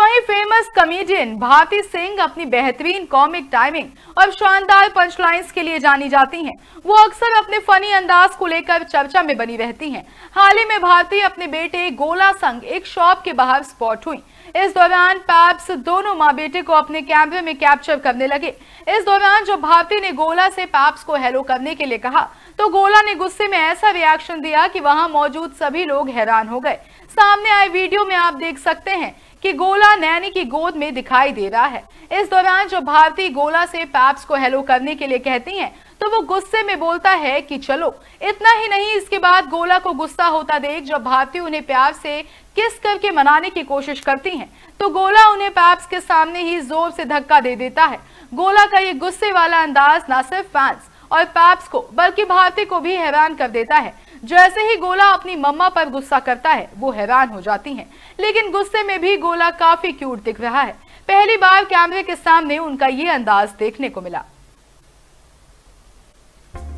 वहीं famous comedian Bharti Singh अपनी बेहतरीन कॉमिक टाइमिंग और शानदार पंचलाइंस के लिए जानी जाती हैं। वो अक्सर अपने फनी अंदाज को लेकर चर्चा में बनी रहती हैं। हाल ही में भारती अपने बेटे गोला संग एक शॉप के बाहर स्पॉट हुई इस दौरान पैप्स दोनों माँ बेटे को अपने कैमरे में कैप्चर करने लगे इस दौरान जब भारती ने गोला से पैप्स को हेलो करने के लिए कहा तो गोला ने गुस्से में ऐसा रिएक्शन दिया कि वहां मौजूद सभी लोग हैरान हो गए सामने आए वीडियो में आप देख सकते हैं कि गोला नैनी की गोद में दिखाई दे रहा है इस दौरान जब भारती गोला से पैप्स को हेलो करने के लिए कहती हैं तो वो गुस्से में बोलता है कि चलो इतना ही नहीं इसके बाद गोला को गुस्सा होता देख जब भारती उन्हें प्यार से किस करके मनाने की कोशिश करती हैं तो गोला उन्हें पैप्स के सामने ही जोर से धक्का दे देता है गोला का ये गुस्से वाला अंदाज न सिर्फ फैंस और पैप्स को बल्कि भारती को भी हैरान कर देता है जैसे ही गोला अपनी मम्मा पर गुस्सा करता है वो हैरान हो जाती हैं लेकिन गुस्से में भी गोला काफी क्यूट दिख रहा है पहली बार कैमरे के सामने उनका ये अंदाज देखने को मिला